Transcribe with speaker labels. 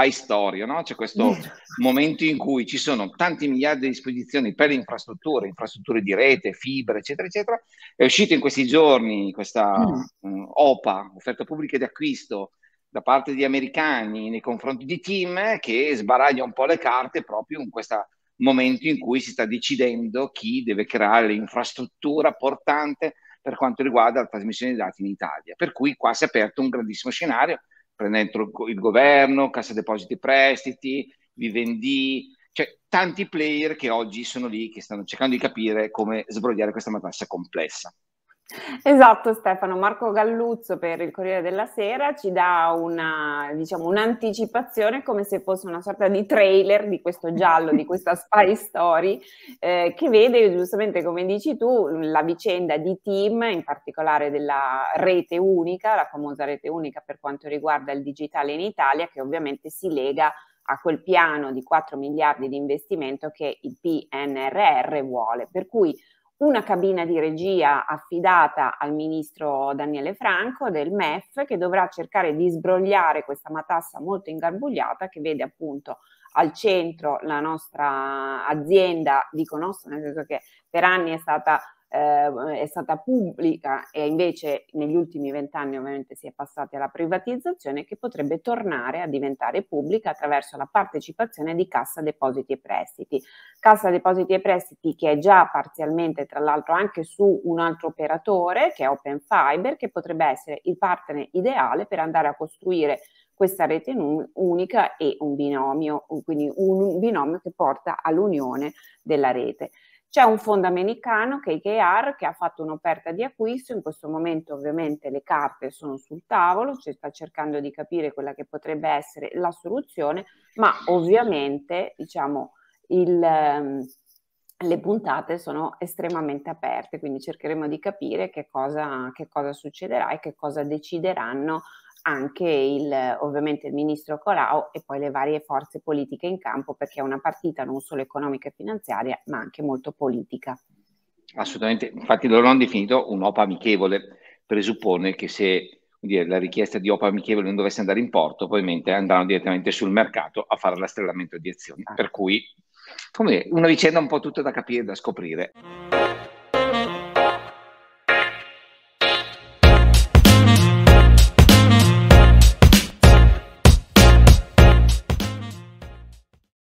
Speaker 1: fai storia, no? c'è questo momento in cui ci sono tanti miliardi di disposizioni per infrastrutture, infrastrutture di rete, fibre, eccetera, eccetera. È uscita in questi giorni questa mm. mm. OPA, offerta pubblica di acquisto, da parte di americani nei confronti di team eh, che sbaraglia un po' le carte proprio in questo momento in cui si sta decidendo chi deve creare l'infrastruttura portante per quanto riguarda la trasmissione dei dati in Italia. Per cui qua si è aperto un grandissimo scenario prendendo il governo, Cassa Depositi e Prestiti, Vivendi, cioè tanti player che oggi sono lì che stanno cercando di capire come sbrogliare questa matassa complessa.
Speaker 2: Esatto Stefano, Marco Galluzzo per il Corriere della Sera ci dà una, diciamo, un'anticipazione come se fosse una sorta di trailer di questo giallo, di questa spy story eh, che vede giustamente come dici tu la vicenda di team, in particolare della rete unica, la famosa rete unica per quanto riguarda il digitale in Italia che ovviamente si lega a quel piano di 4 miliardi di investimento che il PNRR vuole. Per cui una cabina di regia affidata al ministro Daniele Franco del MEF che dovrà cercare di sbrogliare questa matassa molto ingarbugliata che vede appunto al centro la nostra azienda, dico nostra nel senso che per anni è stata eh, è stata pubblica e invece negli ultimi vent'anni ovviamente si è passati alla privatizzazione che potrebbe tornare a diventare pubblica attraverso la partecipazione di Cassa Depositi e Prestiti. Cassa Depositi e Prestiti che è già parzialmente tra l'altro anche su un altro operatore che è Open Fiber che potrebbe essere il partner ideale per andare a costruire questa rete unica e un binomio, quindi un binomio che porta all'unione della rete. C'è un fondo americano KKR che ha fatto un'offerta di acquisto, in questo momento ovviamente le carte sono sul tavolo, si cioè sta cercando di capire quella che potrebbe essere la soluzione, ma ovviamente diciamo, il, ehm, le puntate sono estremamente aperte, quindi cercheremo di capire che cosa, che cosa succederà e che cosa decideranno anche il, ovviamente il ministro Colau e poi le varie forze politiche in campo perché è una partita non solo economica e finanziaria ma anche molto politica.
Speaker 1: Assolutamente, infatti loro hanno definito un'OPA amichevole, presuppone che se dire, la richiesta di OPA amichevole non dovesse andare in porto, ovviamente andranno direttamente sul mercato a fare l'astrellamento di azioni, ah. per cui come, una vicenda un po' tutta da capire e da scoprire.